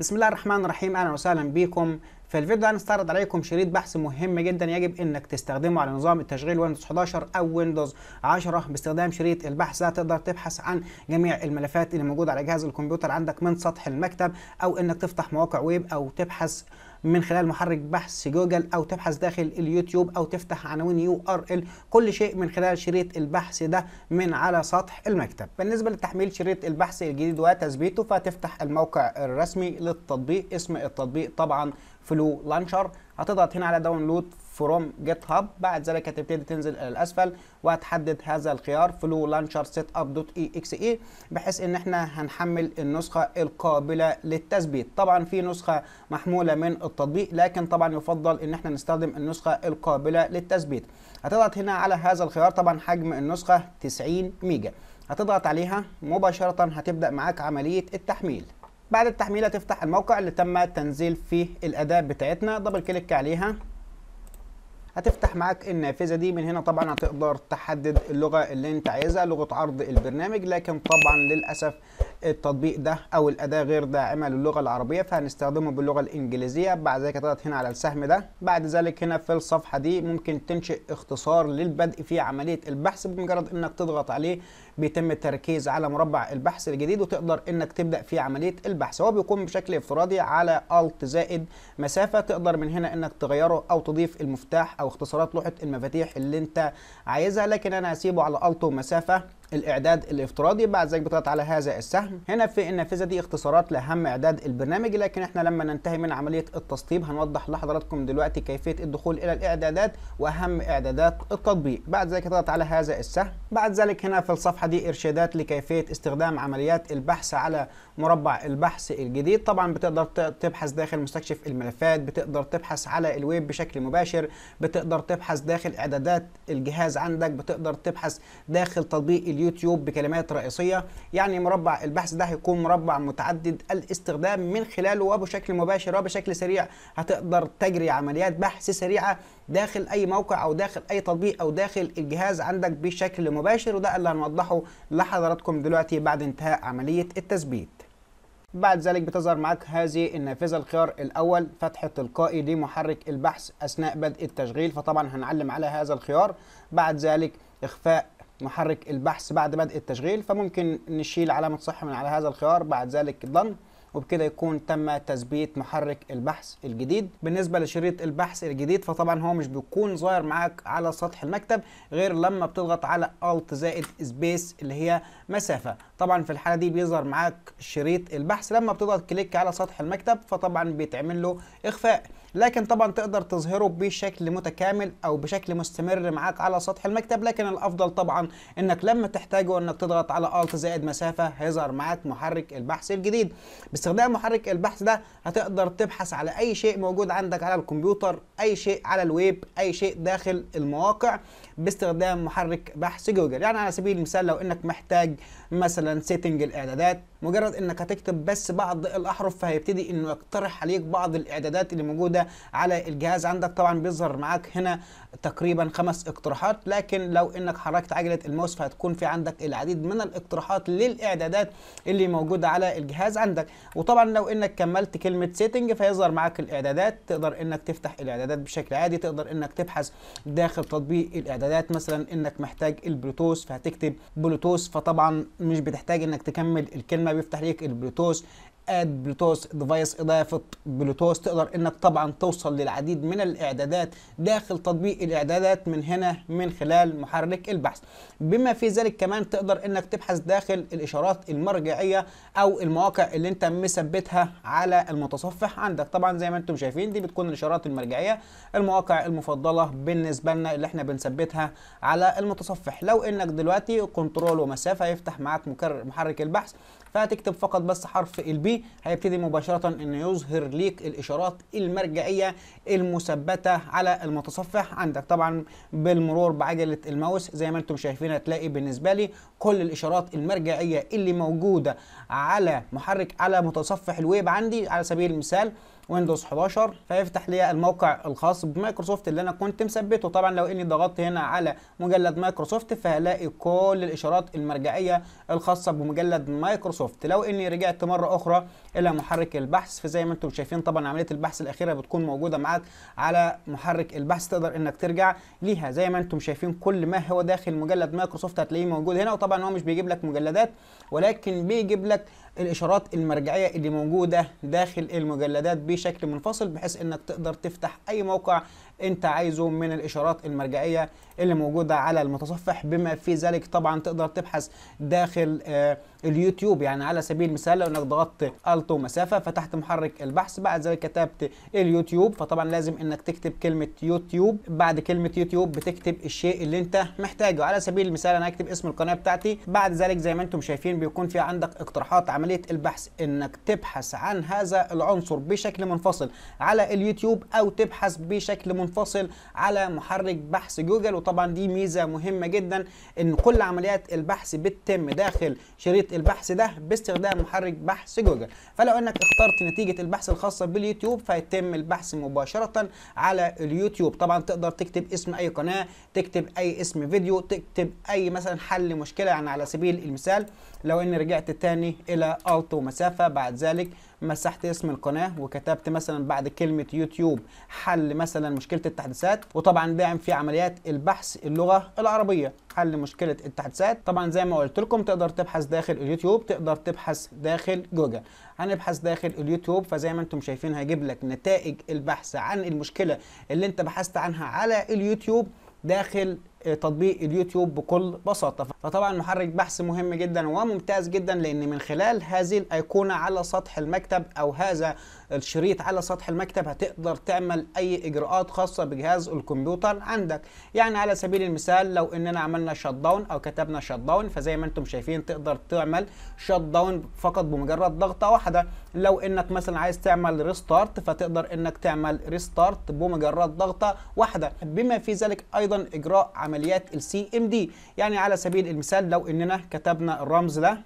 بسم الله الرحمن الرحيم اهلا وسهلا بكم في الفيديو ده هنستعرض عليكم شريط بحث مهم جدا يجب انك تستخدمه على نظام التشغيل ويندوز 11 او ويندوز 10 باستخدام شريط البحث ده تقدر تبحث عن جميع الملفات اللي موجوده على جهاز الكمبيوتر عندك من سطح المكتب او انك تفتح مواقع ويب او تبحث من خلال محرك بحث جوجل او تبحث داخل اليوتيوب او تفتح عناوين يو ار ال كل شيء من خلال شريط البحث ده من على سطح المكتب بالنسبه لتحميل شريط البحث الجديد وتثبيته فتفتح الموقع الرسمي للتطبيق اسم التطبيق طبعا فلو لانشر هتضغط هنا على داونلود فروم جيت هاب بعد ذلك هتبتدي تنزل الى الاسفل وهتحدد هذا الخيار فلو لانشر سيت اب دوت اي اكس اي بحيث ان احنا هنحمل النسخه القابله للتثبيت طبعا في نسخه محموله من التطبيق لكن طبعا يفضل ان احنا نستخدم النسخه القابله للتثبيت هتضغط هنا على هذا الخيار طبعا حجم النسخه 90 ميجا هتضغط عليها مباشره هتبدا معاك عمليه التحميل بعد التحميل هتفتح الموقع اللي تم تنزيل فيه الاداه بتاعتنا دبل كليك عليها هتفتح معاك النافذه دي من هنا طبعا هتقدر تحدد اللغه اللي انت عايزها لغه عرض البرنامج لكن طبعا للاسف التطبيق ده او الاداه غير داعمه للغه العربيه فهنستخدمه باللغه الانجليزيه بعد ذلك هتضغط هنا على السهم ده بعد ذلك هنا في الصفحه دي ممكن تنشئ اختصار للبدء في عمليه البحث بمجرد انك تضغط عليه بيتم التركيز على مربع البحث الجديد وتقدر انك تبدا في عمليه البحث هو بيكون بشكل افتراضي على الت زائد مسافه تقدر من هنا انك تغيره او تضيف المفتاح او اختصارات لوحه المفاتيح اللي انت عايزها لكن انا هسيبه على الت ومسافه الاعداد الافتراضي بعد ذلك بتضغط على هذا السهم هنا في النافذه دي اختصارات لاهم اعداد البرنامج لكن احنا لما ننتهي من عمليه التسطيب هنوضح لحضراتكم دلوقتي كيفيه الدخول الى الاعدادات واهم اعدادات التطبيق بعد ذلك تضغط على هذا السهم بعد ذلك هنا في الصفحه دي ارشادات لكيفيه استخدام عمليات البحث على مربع البحث الجديد طبعا بتقدر تبحث داخل مستكشف الملفات بتقدر تبحث على الويب بشكل مباشر بتقدر تبحث داخل اعدادات الجهاز عندك بتقدر تبحث داخل تطبيق اليوتيوب بكلمات رئيسيه يعني مربع البحث ده هيكون مربع متعدد الاستخدام من خلاله وبشكل مباشر وبشكل سريع هتقدر تجري عمليات بحث سريعه داخل اي موقع او داخل اي تطبيق او داخل الجهاز عندك بشكل مباشر وده اللي هنوضحه لحضراتكم دلوقتي بعد انتهاء عمليه التثبيت بعد ذلك بتظهر معاك هذه النافذة الخيار الأول فتح تلقائي لمحرك البحث أثناء بدء التشغيل فطبعا هنعلم على هذا الخيار بعد ذلك إخفاء محرك البحث بعد بدء التشغيل فممكن نشيل علامة صح من على هذا الخيار بعد ذلك ضن وبكده يكون تم تثبيت محرك البحث الجديد بالنسبه لشريط البحث الجديد فطبعا هو مش بيكون ظاهر معاك على سطح المكتب غير لما بتضغط على الت زائد سبيس اللي هي مسافه طبعا في الحاله دي بيظهر معاك شريط البحث لما بتضغط كليك على سطح المكتب فطبعا بيتعمل له اخفاء لكن طبعا تقدر تظهره بشكل متكامل او بشكل مستمر معاك على سطح المكتب لكن الافضل طبعا انك لما تحتاجه انك تضغط على الت زائد مسافه هيظهر معاك محرك البحث الجديد باستخدام محرك البحث ده هتقدر تبحث على اي شيء موجود عندك على الكمبيوتر اي شيء على الويب اي شيء داخل المواقع باستخدام محرك بحث جوجل يعني على سبيل المثال لو انك محتاج مثلا سيتنج الاعدادات مجرد انك هتكتب بس بعض الاحرف فهيبتدي انه يقترح عليك بعض الاعدادات اللي موجوده على الجهاز عندك طبعا بيظهر معاك هنا تقريبا خمس اقتراحات لكن لو انك حركت عجله الماوس فهتكون في عندك العديد من الاقتراحات للاعدادات اللي موجوده على الجهاز عندك وطبعا لو انك كملت كلمه سيتنج فيظهر معاك الاعدادات تقدر انك تفتح الاعدادات بشكل عادي تقدر انك تبحث داخل تطبيق الاعدادات الاعدادات مثلا انك محتاج البلوتوث فهتكتب بلوتوث فطبعا مش بتحتاج انك تكمل الكلمه بيفتح ليك البلوتوث اد بلوتوث ديفايس اضافه بلوتوث تقدر انك طبعا توصل للعديد من الاعدادات داخل تطبيق الاعدادات من هنا من خلال محرك البحث بما في ذلك كمان تقدر انك تبحث داخل الاشارات المرجعيه او المواقع اللي انت مثبتها على المتصفح عندك طبعا زي ما انتم شايفين دي بتكون الاشارات المرجعيه المواقع المفضله بالنسبه لنا اللي احنا بنثبتها على المتصفح لو انك دلوقتي كنترول ومسافه يفتح معاك محرك البحث فهتكتب فقط بس حرف البي هيبتدي مباشرة انه يظهر ليك الاشارات المرجعية المثبتة على المتصفح عندك طبعا بالمرور بعجلة الماوس زي ما انتم شايفين هتلاقي بالنسبة لي كل الاشارات المرجعية اللي موجودة على محرك على متصفح الويب عندي على سبيل المثال ويندوز 11 فيفتح لي الموقع الخاص بمايكروسوفت اللي انا كنت مثبته طبعا لو اني ضغطت هنا على مجلد مايكروسوفت فهلاقي كل الاشارات المرجعيه الخاصه بمجلد مايكروسوفت لو اني رجعت مره اخرى الى محرك البحث فزي ما انتم شايفين طبعا عمليه البحث الاخيره بتكون موجوده معاك على محرك البحث تقدر انك ترجع ليها زي ما انتم شايفين كل ما هو داخل مجلد مايكروسوفت هتلاقيه موجود هنا وطبعا هو مش بيجيب لك مجلدات ولكن بيجيب لك الاشارات المرجعيه اللي موجوده داخل المجلدات بش بشكل منفصل بحيث انك تقدر تفتح اي موقع انت عايزه من الاشارات المرجعيه اللي موجوده على المتصفح بما في ذلك طبعا تقدر تبحث داخل آه، اليوتيوب يعني على سبيل المثال لو انك ضغطت التو مسافه فتحت محرك البحث بعد ذلك كتبت اليوتيوب فطبعا لازم انك تكتب كلمه يوتيوب بعد كلمه يوتيوب بتكتب الشيء اللي انت محتاجه على سبيل المثال انا هكتب اسم القناه بتاعتي بعد ذلك زي ما انتم شايفين بيكون في عندك اقتراحات عمليه البحث انك تبحث عن هذا العنصر بشكل منفصل على اليوتيوب او تبحث بشكل منفصل ينفصل على محرك بحث جوجل وطبعا دي ميزه مهمه جدا ان كل عمليات البحث بتتم داخل شريط البحث ده باستخدام محرك بحث جوجل فلو انك اخترت نتيجه البحث الخاصه باليوتيوب فيتم البحث مباشره على اليوتيوب طبعا تقدر تكتب اسم اي قناه تكتب اي اسم فيديو تكتب اي مثلا حل مشكله يعني على سبيل المثال لو اني رجعت تاني الى التو مسافه بعد ذلك مسحت اسم القناه وكتبت مثلا بعد كلمه يوتيوب حل مثلا مشكله التحديثات وطبعا داعم في عمليات البحث اللغه العربيه حل مشكله التحديثات طبعا زي ما قلت لكم تقدر تبحث داخل اليوتيوب تقدر تبحث داخل جوجل هنبحث داخل اليوتيوب فزي ما انتم شايفين هيجيب لك نتائج البحث عن المشكله اللي انت بحثت عنها على اليوتيوب داخل آه، تطبيق اليوتيوب بكل بساطة فطبعا محرك بحث مهم جدا وممتاز جدا لان من خلال هذه الايقونة على سطح المكتب او هذا الشريط على سطح المكتب هتقدر تعمل اي اجراءات خاصة بجهاز الكمبيوتر عندك يعني على سبيل المثال لو اننا عملنا شت داون او كتبنا شت داون فزي ما انتم شايفين تقدر تعمل شت داون فقط بمجرد ضغطة واحدة لو انك مثلا عايز تعمل ريستارت فتقدر انك تعمل ريستارت بمجرد ضغطة واحدة بما في ذلك ايضا اجراء عمليات السي ام دي يعني على سبيل المثال لو اننا كتبنا الرمز ده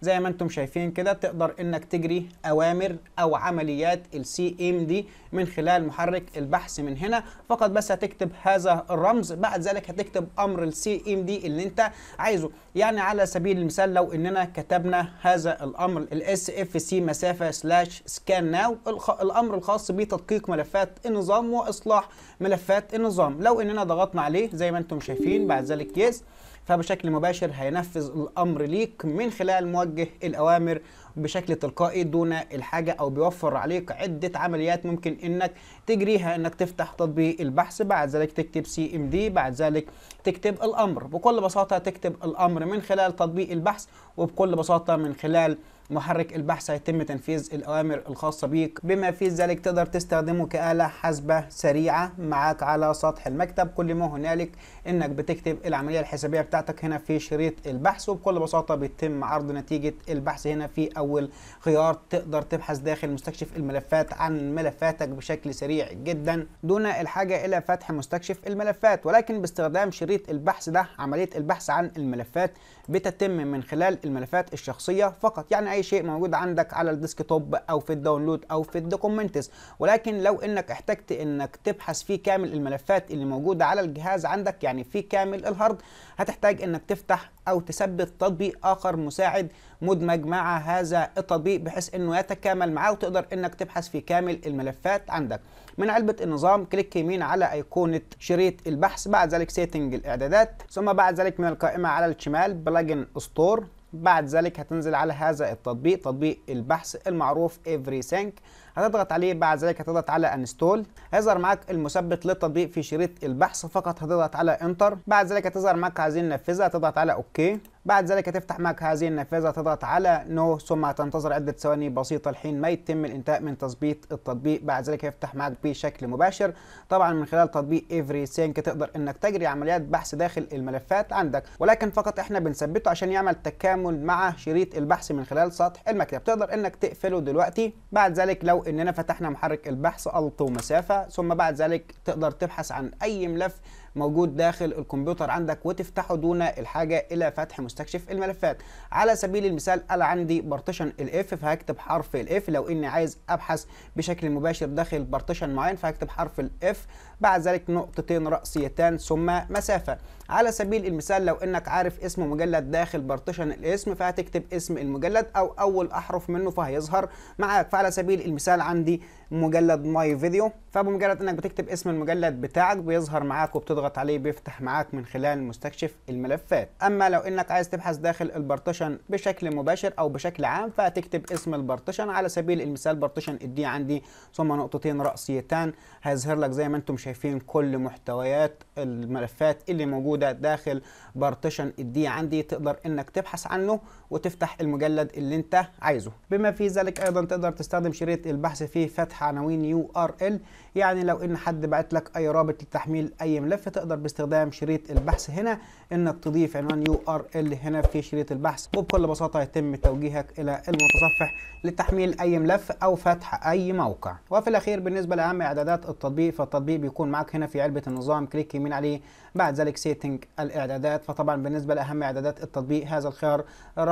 زي ما انتم شايفين كده تقدر انك تجري اوامر او عمليات السي ام دي من خلال محرك البحث من هنا فقط بس هتكتب هذا الرمز بعد ذلك هتكتب امر السي ام دي اللي انت عايزه يعني على سبيل المثال لو اننا كتبنا هذا الامر الاس اف سي مسافه سلاش سكان ناو الامر الخاص بتدقيق ملفات النظام واصلاح ملفات النظام لو اننا ضغطنا عليه زي ما انتم شايفين بعد ذلك يس فبشكل مباشر هينفذ الامر ليك من خلال موجه الاوامر بشكل تلقائي دون الحاجه او بيوفر عليك عده عمليات ممكن انك تجريها انك تفتح تطبيق البحث بعد ذلك تكتب سي ام دي بعد ذلك تكتب الامر بكل بساطه تكتب الامر من خلال تطبيق البحث وبكل بساطه من خلال محرك البحث هيتم تنفيذ الأوامر الخاصة بيك بما في ذلك تقدر تستخدمه كآلة حاسبة سريعة معاك على سطح المكتب كل ما هنالك انك بتكتب العملية الحسابية بتاعتك هنا في شريط البحث وبكل بساطة بيتم عرض نتيجة البحث هنا في أول اول خيار تقدر تبحث داخل مستكشف الملفات عن ملفاتك بشكل سريع جدا دون الحاجه الى فتح مستكشف الملفات ولكن باستخدام شريط البحث ده عمليه البحث عن الملفات بتتم من خلال الملفات الشخصيه فقط يعني اي شيء موجود عندك على الديسكتوب او في الداونلود او في الدوكومنتس ولكن لو انك احتجت انك تبحث في كامل الملفات اللي موجوده على الجهاز عندك يعني في كامل الهارد هتحتاج انك تفتح أو تثبت تطبيق آخر مساعد مدمج مع هذا التطبيق بحيث إنه يتكامل معاه وتقدر إنك تبحث في كامل الملفات عندك. من علبة النظام كليك يمين على أيقونة شريط البحث بعد ذلك سيتنج الإعدادات ثم بعد ذلك من القائمة على الشمال بلجن ستور بعد ذلك هتنزل على هذا التطبيق تطبيق البحث المعروف سينك هتضغط عليه بعد ذلك هتضغط على انستول هيظهر معاك المثبت للتطبيق في شريط البحث فقط هتضغط على انتر بعد ذلك هتظهر معاك عايزين ننفذها هتضغط على اوكي بعد ذلك تفتح معك هذه النافذة تضغط على نو no. ثم تنتظر عدة ثواني بسيطة الحين ما يتم الانتهاء من تثبيت التطبيق بعد ذلك يفتح معك بشكل مباشر طبعا من خلال تطبيق سينك تقدر انك تجري عمليات بحث داخل الملفات عندك ولكن فقط احنا بنثبته عشان يعمل تكامل مع شريط البحث من خلال سطح المكتب تقدر انك تقفله دلوقتي بعد ذلك لو اننا فتحنا محرك البحث الط مسافة ثم بعد ذلك تقدر تبحث عن اي ملف موجود داخل الكمبيوتر عندك وتفتحه دون الحاجه الى فتح مستكشف الملفات على سبيل المثال انا عندي بارتيشن الاف فهكتب حرف الاف لو اني عايز ابحث بشكل مباشر داخل بارتيشن معين فهكتب حرف الاف بعد ذلك نقطتين رأسيتان ثم مسافة على سبيل المثال لو انك عارف اسم مجلد داخل بارتيشن الاسم فهتكتب اسم المجلد او اول احرف منه فهيظهر معاك فعلى سبيل المثال عندي مجلد ماي فيديو فبمجرد انك بتكتب اسم المجلد بتاعك بيظهر معاك وبتضغط عليه بيفتح معاك من خلال مستكشف الملفات اما لو انك عايز تبحث داخل البارتيشن بشكل مباشر او بشكل عام فتكتب اسم البارتيشن على سبيل المثال بارتيشن الدي عندي ثم نقطتين رأسيتان هيظهر لك زي ما انتم شايفين كل محتويات الملفات اللي موجوده داخل بارتيشن الدي عندي تقدر انك تبحث عنه وتفتح المجلد اللي انت عايزه بما في ذلك ايضا تقدر تستخدم شريط البحث في فتح عناوين يو ار ال يعني لو ان حد بعت لك اي رابط لتحميل اي ملف تقدر باستخدام شريط البحث هنا انك تضيف عنوان يو ار ال هنا في شريط البحث وبكل بساطه يتم توجيهك الى المتصفح لتحميل اي ملف او فتح اي موقع وفي الاخير بالنسبه لاهم اعدادات التطبيق فالتطبيق بيكون معاك هنا في علبه النظام كليك يمين عليه بعد ذلك سيتنج الاعدادات فطبعا بالنسبه لاهم اعدادات التطبيق هذا الخيار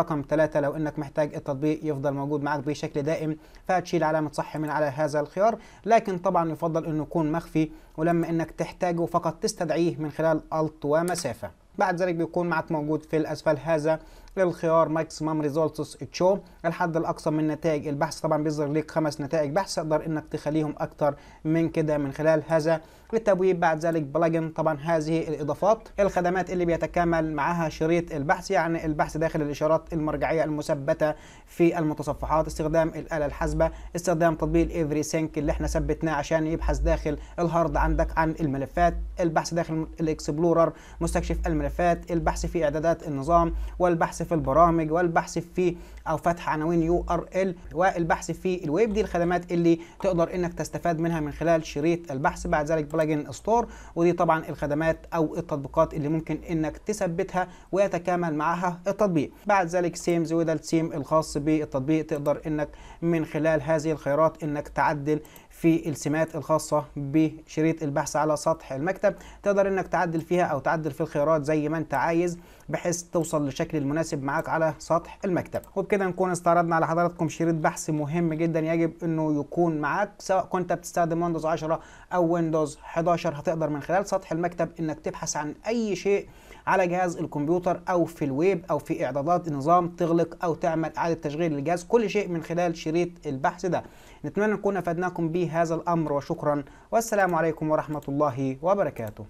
رقم ثلاثة لو انك محتاج التطبيق يفضل موجود معك بشكل دائم فهتشيل علامة صح من على هذا الخيار لكن طبعا يفضل انه يكون مخفي ولما انك تحتاجه فقط تستدعيه من خلال الت ومسافة بعد ذلك بيكون معك موجود في الاسفل هذا للخيار ماكسيمم ريزولتس تشو الحد الاقصى من نتائج البحث طبعا بيظهر ليك خمس نتائج بحث تقدر انك تخليهم اكتر من كده من خلال هذا التبويب بعد ذلك بلجن طبعا هذه الاضافات الخدمات اللي بيتكامل معها شريط البحث يعني البحث داخل الاشارات المرجعيه المثبته في المتصفحات استخدام الاله الحاسبه استخدام تطبيق ايفري سينك اللي احنا ثبتناه عشان يبحث داخل الهارد عندك عن الملفات البحث داخل الاكسبلورر مستكشف الملفات البحث في اعدادات النظام والبحث في البرامج والبحث في او فتح عناوين يو ار ال والبحث في الويب دي الخدمات اللي تقدر انك تستفاد منها من خلال شريط البحث بعد ذلك بلجن ستور ودي طبعا الخدمات او التطبيقات اللي ممكن انك تثبتها ويتكامل معها التطبيق بعد ذلك سيمز وده السيم الخاص بالتطبيق تقدر انك من خلال هذه الخيارات انك تعدل في السمات الخاصة بشريط البحث على سطح المكتب تقدر انك تعدل فيها او تعدل في الخيارات زي ما انت عايز بحيث توصل للشكل المناسب معاك على سطح المكتب وبكده نكون استعرضنا على حضراتكم شريط بحث مهم جدا يجب انه يكون معاك سواء كنت بتستخدم ويندوز 10 او ويندوز 11 هتقدر من خلال سطح المكتب انك تبحث عن اي شيء على جهاز الكمبيوتر او في الويب او في اعدادات النظام تغلق او تعمل اعاده تشغيل للجهاز كل شيء من خلال شريط البحث ده نتمنى نكون أفدناكم بهذا الأمر وشكرا والسلام عليكم ورحمة الله وبركاته